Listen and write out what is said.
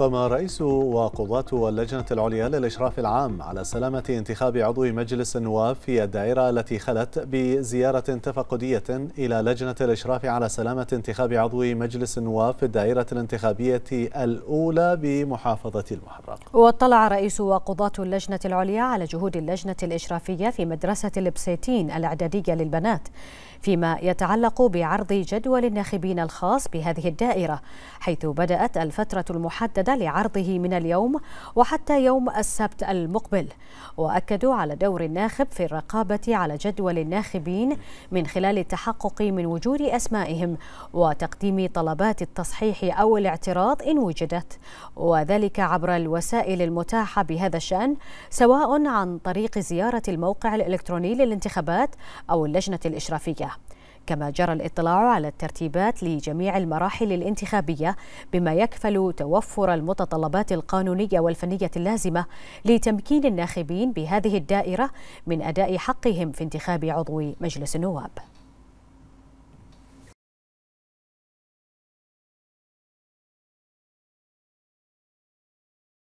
قام رئيس وقضاة اللجنة العليا للإشراف العام على سلامة انتخاب عضو مجلس النواب في الدائرة التي خلت بزيارة تفقدية إلى لجنة الإشراف على سلامة انتخاب عضو مجلس النواب في الدائرة الانتخابية الأولى بمحافظة المحرق واطلع رئيس وقضاة اللجنة العليا على جهود اللجنة الإشرافية في مدرسة البسيتين الإعدادية للبنات فيما يتعلق بعرض جدول الناخبين الخاص بهذه الدائرة حيث بدأت الفترة المحددة لعرضه من اليوم وحتى يوم السبت المقبل وأكدوا على دور الناخب في الرقابة على جدول الناخبين من خلال التحقق من وجود أسمائهم وتقديم طلبات التصحيح أو الاعتراض إن وجدت وذلك عبر الوسائل المتاحة بهذا الشأن سواء عن طريق زيارة الموقع الإلكتروني للانتخابات أو اللجنة الإشرافية كما جرى الاطلاع على الترتيبات لجميع المراحل الانتخابية بما يكفل توفر المتطلبات القانونية والفنية اللازمة لتمكين الناخبين بهذه الدائرة من أداء حقهم في انتخاب عضو مجلس النواب